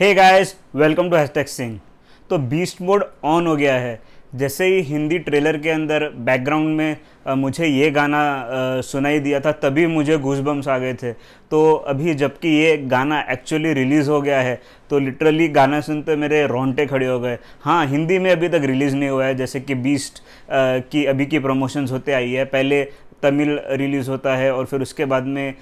hey guys welcome to hashtag Singh तो beast mode on हो गया है जैसे ही हिंदी ट्रेलर के अंदर बैकग्राउंड में आ, मुझे ये गाना सुनाई दिया था तभी मुझे घूसबम्स आ गए थे तो अभी जबकि ये गाना एक्चुअली रिलीज़ हो गया है तो लिटरली गाना सुनते मेरे रोंटे खड़े हो गए हाँ हिंदी में अभी तक रिलीज़ नहीं हुआ है जैसे कि बीस्ट आ, की अभी की प्रमोशंस होते आई है पहले तमिल रिलीज़ होता है और फिर उसके बाद में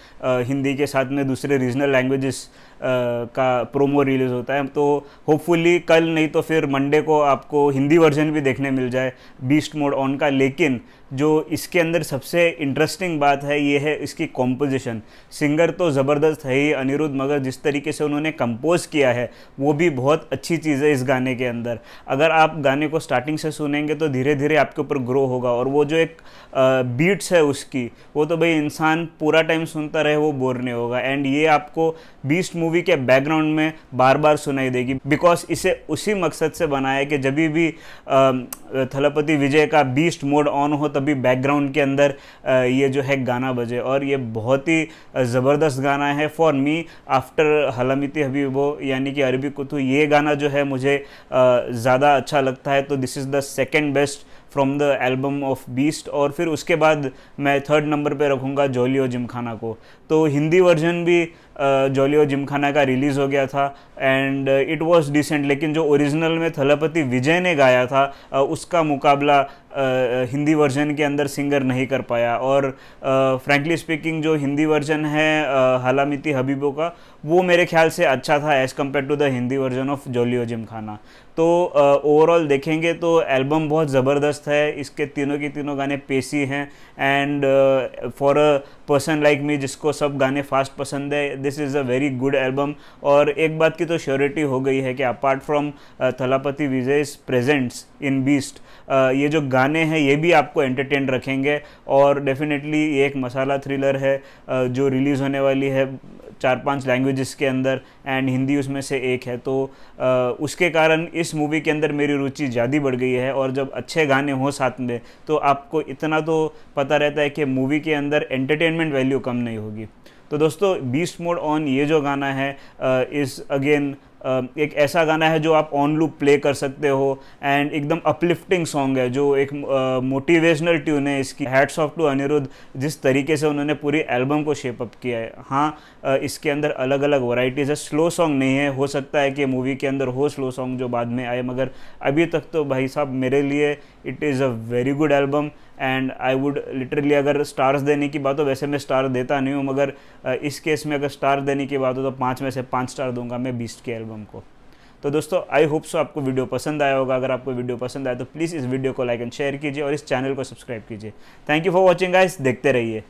हिंदी के साथ में दूसरे रीजनल लैंग्वेजेस का प्रोमो रिलीज़ होता है तो होपफुली कल नहीं तो फिर मंडे को आपको हिंदी वर्जन भी देखने मिल जाए बीस्ट मोड ऑन का लेकिन जो इसके अंदर सबसे इंटरेस्टिंग बात है ये है इसकी कॉम्पोजिशन सिंगर तो ज़बरदस्त है ही अनिरुद्ध मगर जिस तरीके से उन्होंने कंपोज़ किया है वो भी बहुत अच्छी चीज़ है इस गाने के अंदर अगर आप गाने को स्टार्टिंग से सुनेंगे तो धीरे धीरे आपके ऊपर ग्रो होगा और वो जो एक बीट्स है उसकी वो तो भाई इंसान पूरा टाइम सुनता रहे वो बोर नहीं होगा एंड ये आपको बीस्ट मूव मूवी के बैकग्राउंड में बार बार सुनाई देगी बिकॉज इसे उसी मकसद से बनाया कि जब भी थलपति विजय का बीस्ट मोड ऑन हो तभी बैकग्राउंड के अंदर ये जो है गाना बजे और ये बहुत ही ज़बरदस्त गाना है फॉर मी आफ्टर हबी हबीबो यानी कि अरबी कुतु ये गाना जो है मुझे ज़्यादा अच्छा लगता है तो this is the second best from the album of beast और फिर उसके बाद मैं थर्ड नंबर पे रखूँगा जोलियो जिमखाना को तो हिंदी वर्जन भी और जिमखाना का रिलीज़ हो गया था एंड इट वाज डिसेंट लेकिन जो ओरिजिनल में थलापति विजय ने गाया था उसका मुकाबला हिंदी वर्जन के अंदर सिंगर नहीं कर पाया और फ्रैंकली स्पीकिंग जो हिंदी वर्जन है हलामिति हबीबो का वो मेरे ख्याल से अच्छा था as compare to the Hindi version of jolly o gymkhana तो ओवरऑल देखेंगे तो एल्बम बहुत ज़बरदस्त है इसके तीनों के तीनों गाने पेशी हैं and for a person like me जिसको सब गाने फास्ट पसंद है this is a very good album और एक बात की तो श्योरिटी हो गई है कि apart from Thalapathy Vijay presents in beast ये जो गाने गाने हैं ये भी आपको एंटरटेन रखेंगे और डेफिनेटली ये एक मसाला थ्रिलर है जो रिलीज़ होने वाली है चार पांच लैंग्वेजेस के अंदर एंड हिंदी उसमें से एक है तो आ, उसके कारण इस मूवी के अंदर मेरी रुचि ज़्यादा बढ़ गई है और जब अच्छे गाने हों साथ में तो आपको इतना तो पता रहता है कि मूवी के अंदर एंटरटेनमेंट वैल्यू कम नहीं होगी तो दोस्तों बीस्ट मोड ऑन ये जो गाना है इस अगेन एक ऐसा गाना है जो आप ऑन लूप प्ले कर सकते हो एंड एकदम अपलिफ्टिंग सॉन्ग है जो एक मोटिवेशनल ट्यून है इसकी हैड्स ऑफ टू अनिरुद्ध जिस तरीके से उन्होंने पूरी एल्बम को शेप अप किया है हाँ इसके अंदर अलग अलग वैरायटीज़ है स्लो सॉन्ग नहीं है हो सकता है कि मूवी के अंदर हो स्लो सॉन्ग जो बाद में आए मगर अभी तक तो भाई साहब मेरे लिए it is a very good album and I would literally अगर स्टार्स देने की बात हो वैसे मैं स्टार देता नहीं हूँ मगर इस केस में अगर स्टार देने की बात हो तो पाँच में से पाँच स्टार दूंगा मैं बीस्ट के एल्बम को तो दोस्तों आई होप सो आपको वीडियो पसंद आया होगा अगर आपको वीडियो पसंद आया तो प्लीज़ इस वीडियो को लाइक एंड शेयर कीजिए और इस चैनल को सब्सक्राइब कीजिए thank you for watching guys देखते रहिए